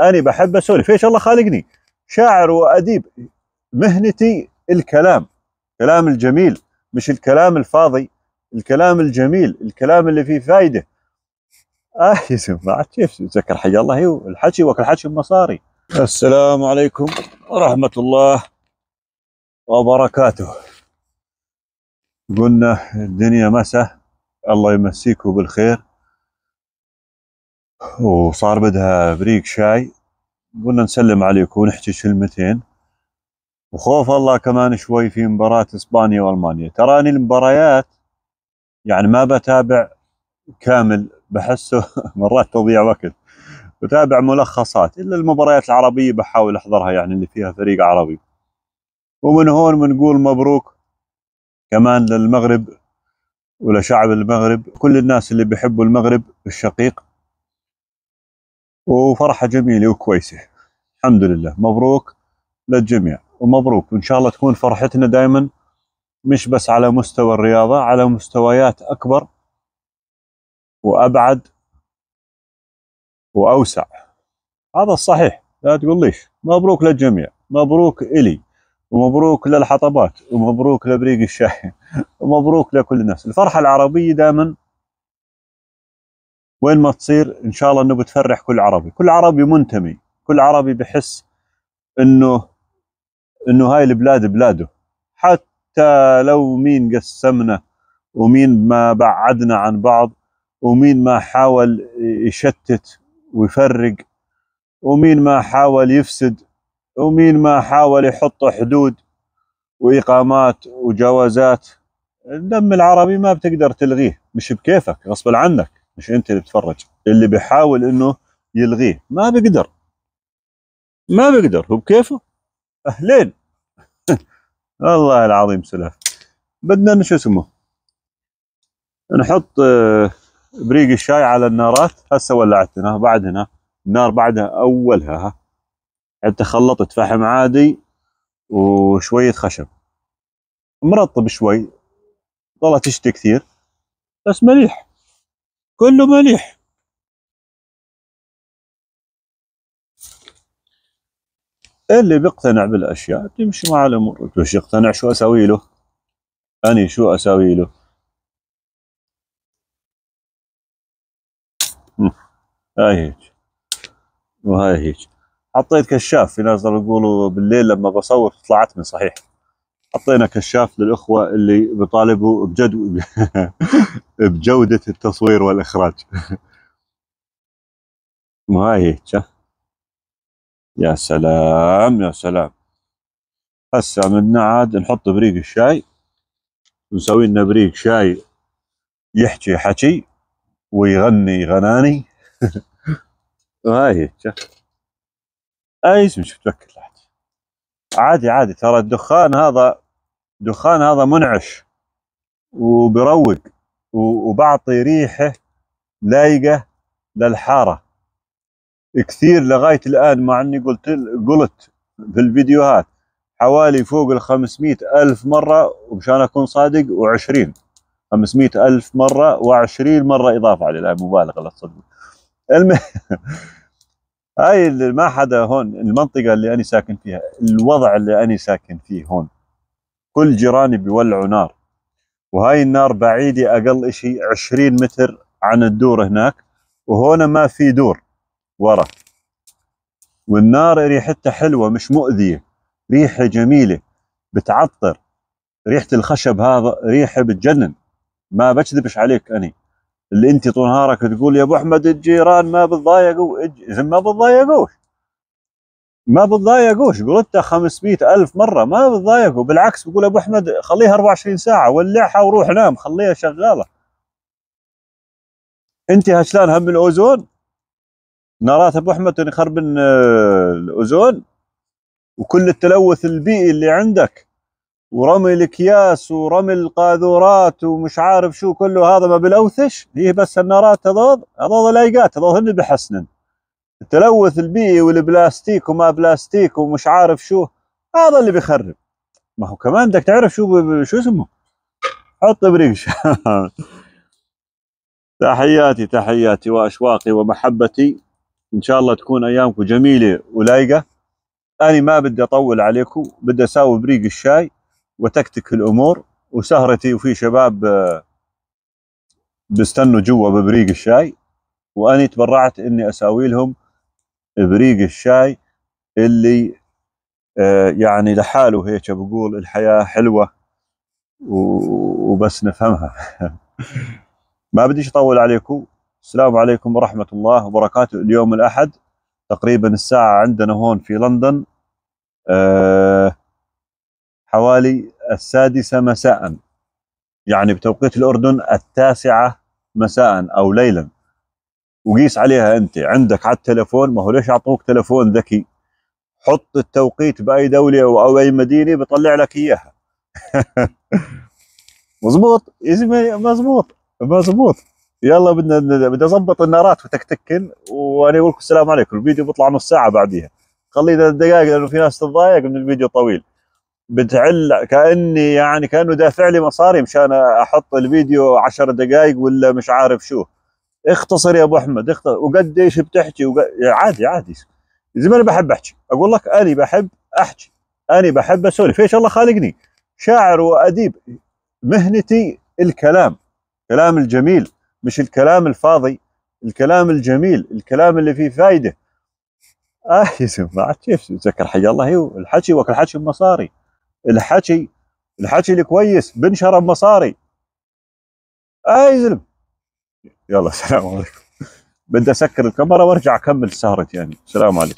انا بحب اسولف ايش الله خالقني شاعر واديب مهنتي الكلام كلام الجميل مش الكلام الفاضي الكلام الجميل الكلام اللي فيه فايده اه يا ما كيف تذكر حي الله الحكي وكل حكي بمصاري السلام عليكم ورحمه الله وبركاته قلنا الدنيا مسه الله يمسيكم بالخير وصار بدها بريق شاي قلنا نسلم عليكم ونحكي كلمتين وخوف الله كمان شوي في مباراة اسبانيا والمانيا تراني المباريات يعني ما بتابع كامل بحسه مرات تضيع وقت بتابع ملخصات الا المباريات العربيه بحاول احضرها يعني اللي فيها فريق عربي ومن هون بنقول مبروك كمان للمغرب ولشعب المغرب كل الناس اللي بيحبوا المغرب الشقيق وفرحه جميله وكويسه الحمد لله مبروك للجميع ومبروك وان شاء الله تكون فرحتنا دائما مش بس على مستوى الرياضه على مستويات اكبر وابعد واوسع هذا الصحيح لا تقول ليش مبروك للجميع مبروك الي ومبروك للحطبات ومبروك لبريق الشاي ومبروك لكل الناس الفرحه العربيه دائما وين ما تصير ان شاء الله انه بتفرح كل عربي كل عربي منتمي كل عربي بحس انه انه هاي البلاد بلاده حتى لو مين قسمنا ومين ما بعدنا عن بعض ومين ما حاول يشتت ويفرق ومين ما حاول يفسد ومين ما حاول يحط حدود وإقامات وجوازات الدم العربي ما بتقدر تلغيه مش بكيفك غصبا عنك مش انت اللي بتفرج اللي بيحاول انه يلغيه ما بيقدر ما بيقدر هو بكيفه اهلين والله العظيم سلاف بدنا شو اسمه نحط آه، بريق الشاي على النارات هسه ولعتنا بعد هنا النار بعدها اولها ها حتى خلطت فحم عادي وشويه خشب مرطب شوي ظلت تشتي كثير بس مليح كله مليح اللي بيقتنع بالاشياء تمشي مع الامور وش يقتنع شو اسوي له اني شو اسوي له هاي هيك وهاي هيك حطيت كشاف في ناس يقولوا بالليل لما بصور طلعت من صحيح حطينا كشاف للاخوه اللي بيطالبوا بجد بجوده التصوير والاخراج ما هيك يا سلام يا سلام هسه بدنا عاد نحط بريق الشاي ونسوي لنا بريق شاي يحكي حكي ويغني غناني هاي اي اسم شو تفكر لحد عادي عادي ترى الدخان هذا دخان هذا منعش وبروق وبعطي ريحه لايقه للحاره كثير لغايه الان مع اني قلت قلت في الفيديوهات حوالي فوق ال 500 ألف مرة ومشان أكون صادق و20 500 ألف مرة و20 مرة إضافة على الآن مبالغة لا تصدق الم... هاي ما حدا هون المنطقة اللي أنا ساكن فيها الوضع اللي أنا ساكن فيه هون كل جيراني بيولعوا نار وهاي النار بعيدة أقل إشي 20 متر عن الدور هناك وهنا ما في دور ورا والنار ريحتها حلوة مش مؤذية ريحة جميلة بتعطر ريحة الخشب هذا ريحة بتجنن ما بكذبش عليك أني اللي أنت طول نهارك تقول يا أبو أحمد الجيران ما بتضايقوا إذا ما بتضايقوش ما بتضايقوش قلتها 500 ألف مرة ما بتضايقوا بالعكس بقول أبو أحمد خليها 24 ساعة ولعها وروح نام خليها شغالة أنت هشلان هم الأوزون نارات أبو أحمد يخربن آه، الأوزون وكل التلوث البيئي اللي عندك ورمي الاكياس ورمي القاذورات ومش عارف شو كله هذا ما بالاوثش هي بس النارات هذول هذول لايقات هذول هن بحسنن التلوث البيئي والبلاستيك وما بلاستيك ومش عارف شو هذا اللي بيخرب ما هو كمان بدك تعرف شو شو اسمه حط بريش تحياتي تحياتي واشواقي ومحبتي ان شاء الله تكون ايامكم جميله ولايقه انا ما بدي اطول عليكم بدي اساوي بريق الشاي وتكتك الامور وسهرتي وفي شباب آه، بيستنوا جوا ببريق الشاي واني تبرعت اني اساوي لهم بريق الشاي اللي آه يعني لحاله هيك بقول الحياه حلوه وبس نفهمها ما بديش اطول عليكم السلام عليكم ورحمه الله وبركاته اليوم الاحد تقريبا الساعه عندنا هون في لندن آه حوالي السادسه مساء يعني بتوقيت الاردن التاسعه مساء او ليلا وقيس عليها انت عندك على التلفون ما هو ليش اعطوك تلفون ذكي حط التوقيت باي دوله او اي مدينه بيطلع لك اياها مزبوط مزبوط مزبوط يلا بدنا بدي اظبط النارات وتكتكن وانا اقول لكم السلام عليكم الفيديو بيطلع نص ساعه بعديها خلينا دقائق لانه في ناس تتضايق من الفيديو طويل بتعل كاني يعني كانه دافع لي مصاري مشان احط الفيديو 10 دقائق ولا مش عارف شو اختصر يا ابو احمد اختصر وقديش بتحكي وق... عادي عادي زي ما انا بحب احكي اقول لك اني بحب احكي اني بحب اسولف ايش الله خالقني شاعر واديب مهنتي الكلام كلام الجميل مش الكلام الفاضي الكلام الجميل الكلام اللي فيه فايده اه يا سماعة كيف تذكر حي الله الحكي وكل حكي بمصاري الحكي الحكي الكويس بنشره بمصاري اي آه يا زلم يلا سلام عليكم بدي اسكر الكاميرا وارجع اكمل سهرتي يعني سلام عليكم